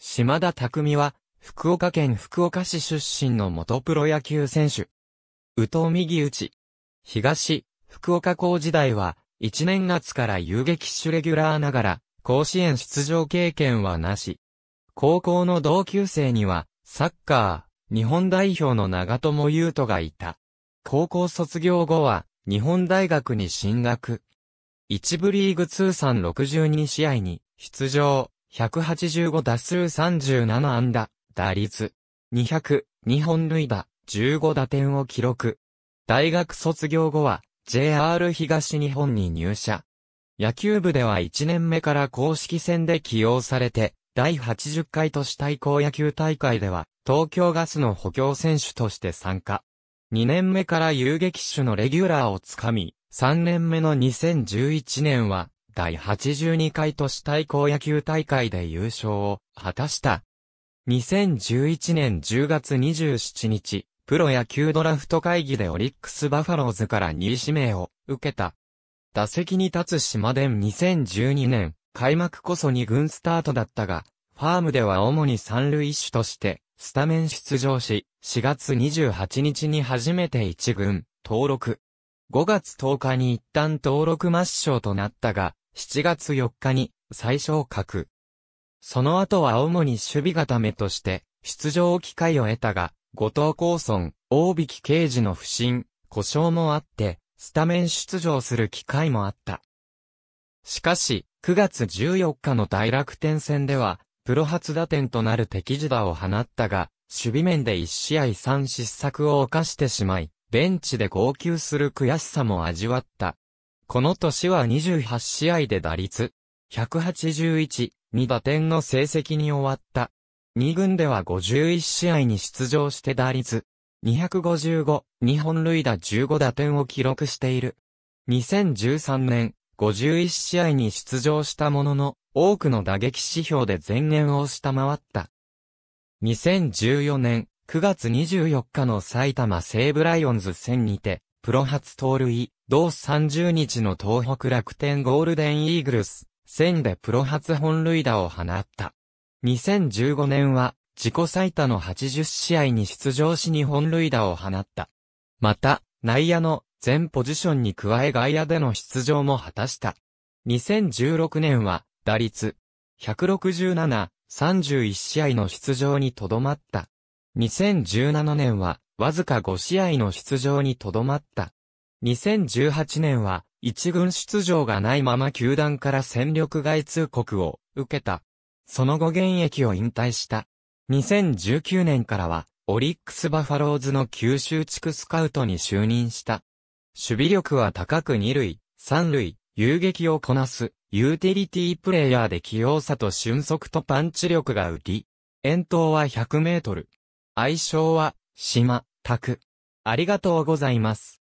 島田匠は、福岡県福岡市出身の元プロ野球選手。宇藤右打ち。東、福岡校時代は、1年夏から遊撃手レギュラーながら、甲子園出場経験はなし。高校の同級生には、サッカー、日本代表の長友優斗がいた。高校卒業後は、日本大学に進学。一部リーグ通算62試合に出場。185打数37安打、打率、200、日本塁打、15打点を記録。大学卒業後は、JR 東日本に入社。野球部では1年目から公式戦で起用されて、第80回都市対抗野球大会では、東京ガスの補強選手として参加。2年目から遊撃手のレギュラーをつかみ、3年目の2011年は、第82回都市対抗野球大会で優勝を果たした。2011年10月27日、プロ野球ドラフト会議でオリックスバファローズから2位指名を受けた。打席に立つ島伝2012年、開幕こそ2軍スタートだったが、ファームでは主に三塁手として、スタメン出場し、4月28日に初めて1軍、登録。5月10日に一旦登録抹消となったが、7月4日に最小格。その後は主に守備固めとして出場機会を得たが、後藤高村、大引刑事の不審、故障もあって、スタメン出場する機会もあった。しかし、9月14日の大楽天戦では、プロ初打点となる敵地打を放ったが、守備面で1試合3失策を犯してしまい、ベンチで号泣する悔しさも味わった。この年は28試合で打率、181、2打点の成績に終わった。2軍では51試合に出場して打率、255、2本塁打15打点を記録している。2013年、51試合に出場したものの、多くの打撃指標で前年を下回った。2014年9月24日の埼玉西武ライオンズ戦にて、プロ初盗塁、同30日の東北楽天ゴールデンイーグルス、戦でプロ初本塁打を放った。2015年は、自己最多の80試合に出場しに本塁打を放った。また、内野の全ポジションに加え外野での出場も果たした。2016年は、打率、167、31試合の出場にとどまった。2017年は、わずか5試合の出場にとどまった。2018年は、一軍出場がないまま球団から戦力外通告を受けた。その後現役を引退した。2019年からは、オリックスバファローズの九州地区スカウトに就任した。守備力は高く2塁、3塁、遊撃をこなす、ユーティリティプレイヤーで器用さと俊足とパンチ力が売り。遠投は100メートル。愛称は、島。卓。ありがとうございます。